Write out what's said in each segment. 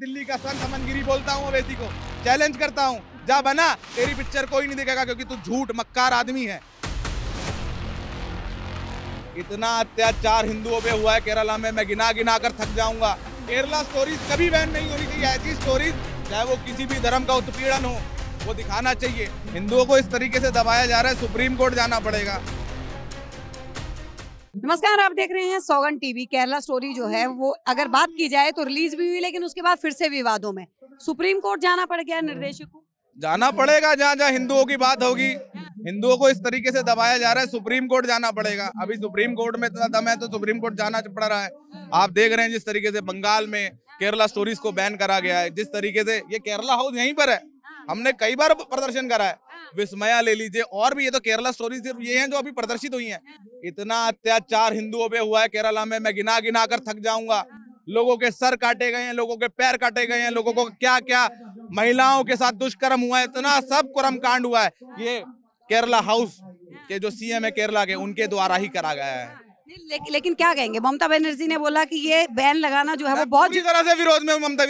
दिल्ली का संग समनगिरी बोलता हूँ अवेसी को चैलेंज करता हूँ जा बना तेरी पिक्चर कोई नहीं देखेगा क्योंकि तू झूठ मक्कार आदमी है इतना अत्याचार हिंदुओं पे हुआ है केरला में मैं गिना गिना कर थक जाऊंगा केरला स्टोरीज कभी बैन नहीं होनी चाहिए ऐसी स्टोरीज चाहे वो किसी भी धर्म का उत्पीड़न हो वो दिखाना चाहिए हिंदुओं को इस तरीके से दबाया जा रहा है सुप्रीम कोर्ट जाना पड़ेगा नमस्कार आप देख रहे हैं सौगन टीवी केरला स्टोरी जो है वो अगर बात की जाए तो रिलीज भी हुई लेकिन उसके बाद फिर से विवादों में सुप्रीम कोर्ट जाना पड़ गया निर्देशक को जाना पड़ेगा जहाँ जहाँ हिंदुओं की बात होगी हिंदुओं को इस तरीके से दबाया जा रहा है सुप्रीम कोर्ट जाना पड़ेगा अभी सुप्रीम कोर्ट में इतना दम है तो सुप्रीम कोर्ट जाना पड़ रहा है आप देख रहे हैं जिस तरीके से बंगाल में केरला स्टोरीज को बैन करा गया है जिस तरीके से ये केरला हाउस यहीं पर है हमने कई बार प्रदर्शन करा है विस्मया ले लीजिए और भी ये तो केरला स्टोरी सिर्फ ये हैं जो अभी प्रदर्शित हुई हैं इतना अत्याचार हिंदुओं पे हुआ है केरला में मैं गिना गिना कर थक जाऊंगा लोगों के सर काटे गए हैं लोगों के पैर काटे गए हैं लोगों को क्या क्या महिलाओं के साथ दुष्कर्म हुआ है इतना सब कर्म कांड हुआ है ये केरला हाउस के जो सीएम है केरला के उनके द्वारा ही करा गया है ले, लेकिन क्या कहेंगे ममता बनर्जी ने बोला कि ये बैन लगाना जो है वो बहुत तरह से विरोध में ममता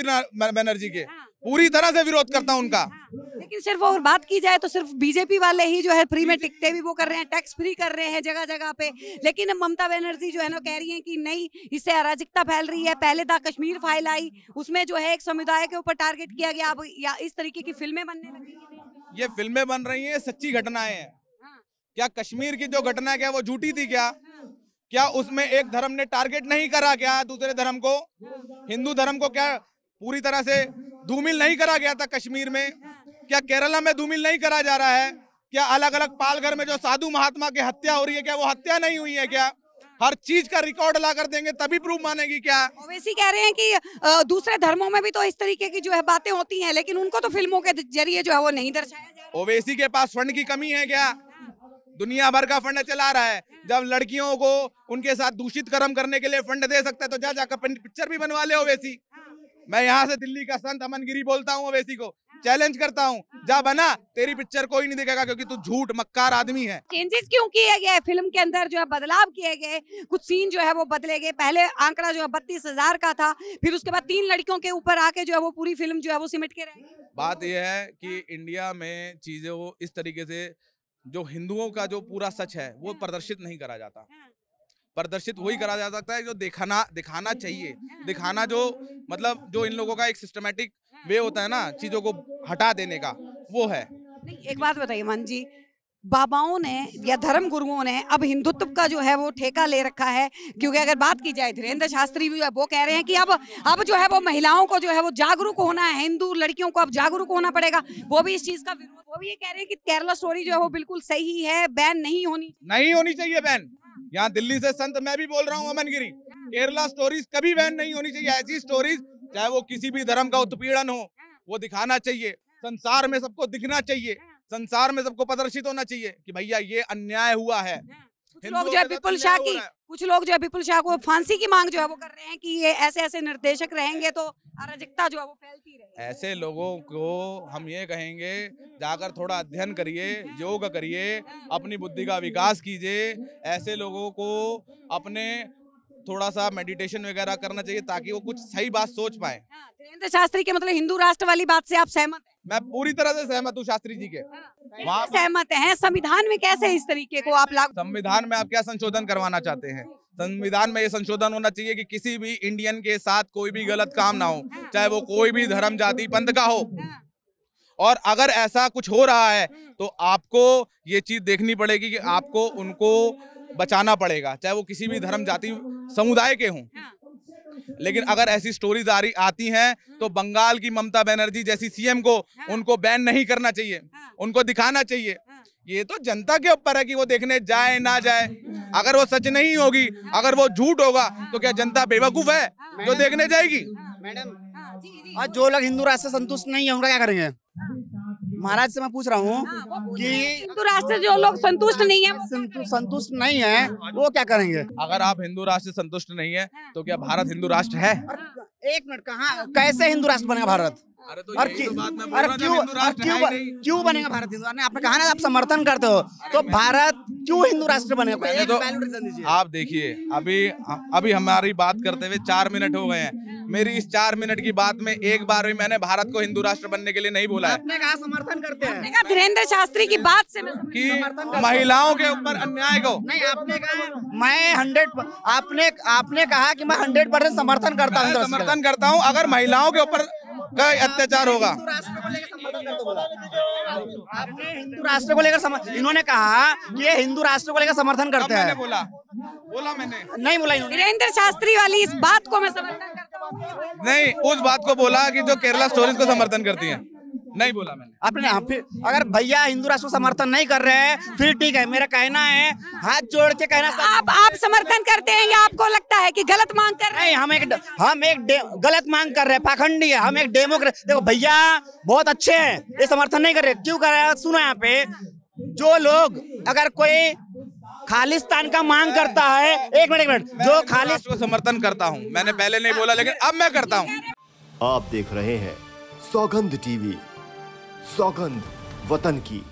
बनर्जी के हाँ। पूरी तरह से विरोध करता हूं उनका हाँ, लेकिन सिर्फ और बात की जाए तो सिर्फ बीजेपी वाले ही जो है फ्री में टिकटें भी वो कर रहे हैं टैक्स फ्री कर रहे हैं जगह जगह पे लेकिन ममता बनर्जी जो है ना कह रही हैं कि नहीं इससे अराजकता फैल रही है पहले था कश्मीर फाइल आई उसमें जो है एक समुदाय के ऊपर टारगेट किया गया अब या इस तरीके की फिल्में बनने लगी ये फिल्में बन रही है सच्ची घटनाएं हैं हाँ। क्या कश्मीर की जो घटना क्या वो झूठी थी क्या हाँ। क्या उसमें एक धर्म ने टारगेट नहीं करा क्या दूसरे धर्म को हिंदू धर्म को क्या पूरी तरह से धूमिल नहीं करा गया था कश्मीर में क्या केरला में धूमिल नहीं करा जा रहा है क्या अलग अलग पालघर में जो साधु महात्मा की हत्या हो रही है क्या वो हत्या नहीं हुई है क्या हर चीज का रिकॉर्ड ला कर देंगे तभी प्रूफ मानेगी क्या ओवैसी कह रहे हैं कि दूसरे धर्मों में भी तो इस तरीके की जो है बातें होती हैं लेकिन उनको तो फिल्मों के जरिए जो है वो नहीं दर्शाया ओवैसी के पास फंड की कमी है क्या दुनिया भर का फंड चला रहा है जब लड़कियों को उनके साथ दूषित कर्म करने के लिए फंड दे सकता है तो जा जाकर पिक्चर भी बनवा ले ओवैसी मैं यहाँ से दिल्ली का संत अमन गिरी बोलता हूँ अवेसी को चैलेंज करता हूँ जा बना तेरी पिक्चर कोई नहीं देखेगा क्योंकि तू झूठ मक्कार आदमी है चेंजेस क्यों किए गए फिल्म के अंदर जो है बदलाव किए गए कुछ सीन जो है वो बदले गए पहले आंकड़ा जो है बत्तीस हजार का था फिर उसके बाद तीन लड़कियों के ऊपर आके जो है वो पूरी फिल्म जो है वो सिमट के रहे बात यह है कि इंडिया में चीजें इस तरीके से जो हिंदुओं का जो पूरा सच है वो हाँ। प्रदर्शित नहीं करा जाता हाँ। प्रदर्शित वही करा जा सकता है जो दिखाना दिखाना चाहिए दिखाना जो मतलब जो इन लोगों का एक सिस्टमेटिक वे होता है ना चीज़ों को हटा देने का वो है नहीं एक बात बताइए मान जी बाबाओं ने या धर्म गुरुओं ने अब हिंदुत्व का जो है वो ठेका ले रखा है क्योंकि अगर बात की जाए धीरेन्द्र शास्त्री भी वो कह रहे हैं कि अब अब जो है वो महिलाओं को जो है वो जागरूक होना है हिंदू लड़कियों को अब जागरूक होना पड़ेगा वो भी इस चीज का विरोध वो भी ये कह रहे हैं कि केरला स्टोरी जो है वो बिल्कुल सही है बैन नहीं होनी नहीं होनी चाहिए बैन यहाँ दिल्ली से संत मैं भी बोल रहा हूँ अमन गिरी केरला स्टोरीज कभी बैन नहीं होनी चाहिए ऐसी स्टोरीज चाहे वो किसी भी धर्म का उत्पीड़न हो वो दिखाना चाहिए संसार में सबको दिखना चाहिए संसार में सबको प्रदर्शित होना चाहिए कि भैया ये अन्याय हुआ है कुछ लोग जो है विपुल तो शाह की कुछ लोग जो विपुल शाह को फांसी की मांग जो है वो कर रहे हैं कि ये ऐसे ऐसे निर्देशक रहेंगे तो अराजकता जो है वो फैलती रहे ऐसे लोगों को हम ये कहेंगे जाकर थोड़ा अध्ययन करिए योग करिए अपनी बुद्धि का विकास कीजिए ऐसे लोगों को अपने थोड़ा सा मेडिटेशन वगैरह करना चाहिए ताकि वो कुछ सही बात सोच पाए धीरेन्द्र हाँ, शास्त्री के मतलब हिंदू राष्ट्र वाली बात से आप सहमत हैं मैं पूरी तरह से सहमत हूँ शास्त्री जी के हाँ, तो वहाँ सहमत हैं संविधान में कैसे इस तरीके को आप लागू संविधान में आप क्या संशोधन करवाना चाहते हैं संविधान में ये संशोधन होना चाहिए कि किसी भी इंडियन के साथ कोई भी गलत काम ना हो हाँ। हाँ। चाहे वो कोई भी धर्म जाति पंथ का हो हाँ। और अगर ऐसा कुछ हो रहा है तो आपको ये चीज़ देखनी पड़ेगी कि आपको उनको बचाना पड़ेगा चाहे वो किसी भी धर्म जाति समुदाय के हों लेकिन अगर ऐसी स्टोरीज आ रही आती हैं तो बंगाल की ममता बनर्जी जैसी सीएम को उनको बैन नहीं करना चाहिए उनको दिखाना चाहिए ये तो जनता के ऊपर है कि वो देखने जाए ना जाए अगर वो सच नहीं होगी अगर वो झूठ होगा तो क्या जनता बेवकूफ है हाँ, जो देखने जाएगी हाँ, मैडम हाँ, आज जो लोग हिंदू राष्ट्र संतुष्ट नहीं है उनका क्या करेंगे महाराज से मैं पूछ रहा हूँ कि हिंदू राष्ट्र जो लोग संतुष्ट नहीं है संतुष्ट नहीं है वो क्या करेंगे अगर आप हिंदू राष्ट्र संतुष्ट नहीं है तो क्या भारत हिंदू राष्ट्र है एक मिनट कहाँ कैसे हिंदू राष्ट्र बनेगा भारत अरे तो अरे क्यों तो क्यों बनेगा भारत हिंदू राष्ट्र आपने कहा ना आप समर्थन करते हो तो भारत क्यों हिंदू राष्ट्र बनेगा तो आप देखिए अभी अभी हमारी बात करते हुए चार मिनट हो गए हैं मेरी इस चार मिनट की बात में एक बार भी मैंने भारत को हिंदू राष्ट्र बनने के लिए नहीं बोला है कहा समर्थन करते हैं धीरेन्द्र शास्त्री की बात से की महिलाओं के ऊपर अन्याय को नहीं आपने कहा मैं हंड्रेड आपने आपने कहा कि मैं हंड्रेड परसेंट समर्थन करता हूँ समर्थन करता हूँ अगर महिलाओं के ऊपर का अत्याचार होगा आपने हिंदू राष्ट्र को लेकर इन्होंने कहा कि ये हिंदू राष्ट्र को लेकर समर्थन करते हैं बोला बोला मैंने नहीं बोला वीरेंद्र शास्त्री वाली इस बात को मैं समर्थन नहीं उस बात को बोला कि जो केरला स्टोरीज को समर्थन करती है नहीं बोला मैंने आपने आप अगर भैया हिंदू राष्ट्र समर्थन नहीं कर रहे हैं फिर ठीक है मेरा कहना है हाथ जोड़ के कहना आप आप समर्थन करते हैं या आपको लगता है कि गलत मांग कर रहे हैं हम एक हम एक गलत मांग कर रहे हैं पाखंडी है हम एक डेमोक्रेट देखो भैया बहुत अच्छे है ये समर्थन नहीं कर रहे क्यों कर रहे हैं सुनो यहाँ पे जो लोग अगर कोई खालिस्तान का मांग करता है एक मिनट एक मिनट जो खालिस्तान को समर्थन करता हूँ मैंने पहले नहीं बोला लेकिन अब मैं करता हूँ आप देख रहे हैं सौगंध टीवी सौगंध वतन की